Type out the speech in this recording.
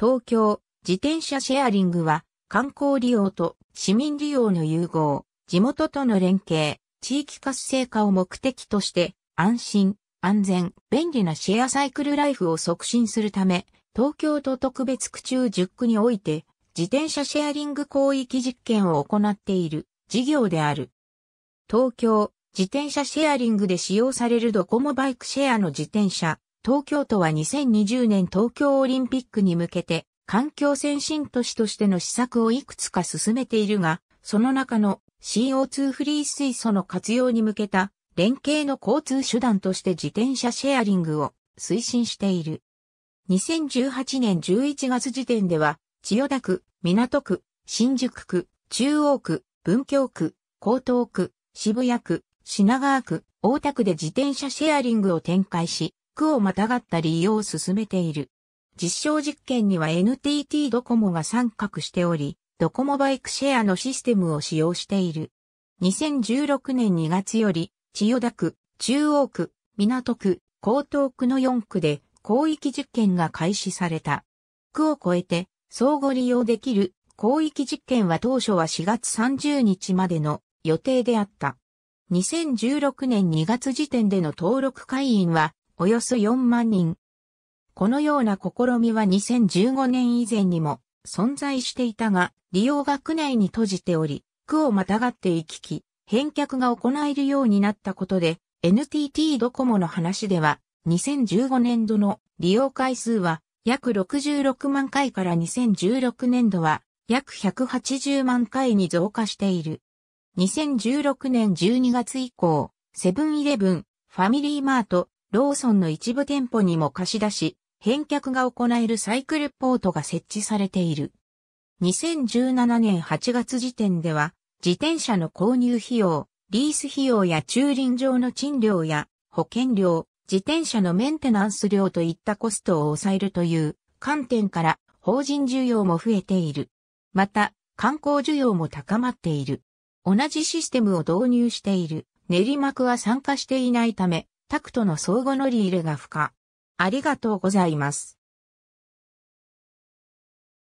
東京、自転車シェアリングは、観光利用と市民利用の融合、地元との連携、地域活性化を目的として、安心、安全、便利なシェアサイクルライフを促進するため、東京都特別区中10区において、自転車シェアリング広域実験を行っている事業である。東京、自転車シェアリングで使用されるドコモバイクシェアの自転車、東京都は2020年東京オリンピックに向けて、環境先進都市としての施策をいくつか進めているが、その中の CO2 フリー水素の活用に向けた連携の交通手段として自転車シェアリングを推進している。2018年11月時点では、千代田区、港区、新宿区、中央区、文京区、江東区、渋谷区、品川区、大田区で自転車シェアリングを展開し、区をまたがった利用を進めている。実証実験には NTT ドコモが参画しており、ドコモバイクシェアのシステムを使用している。2016年2月より、千代田区、中央区、港区、江東区の4区で広域実験が開始された。区を超えて相互利用できる広域実験は当初は4月30日までの予定であった。2016年2月時点での登録会員はおよそ4万人。このような試みは2015年以前にも存在していたが、利用が区内に閉じており、区をまたがって行き来、返却が行えるようになったことで、NTT ドコモの話では、2015年度の利用回数は約66万回から2016年度は約180万回に増加している。2016年12月以降、セブンイレブン、ファミリーマート、ローソンの一部店舗にも貸し出し、返却が行えるサイクルポートが設置されている。2017年8月時点では、自転車の購入費用、リース費用や駐輪場の賃料や保険料、自転車のメンテナンス料といったコストを抑えるという観点から法人需要も増えている。また、観光需要も高まっている。同じシステムを導入している練馬区は参加していないため、タクトの相互乗り入れが不可。ありがとうございます。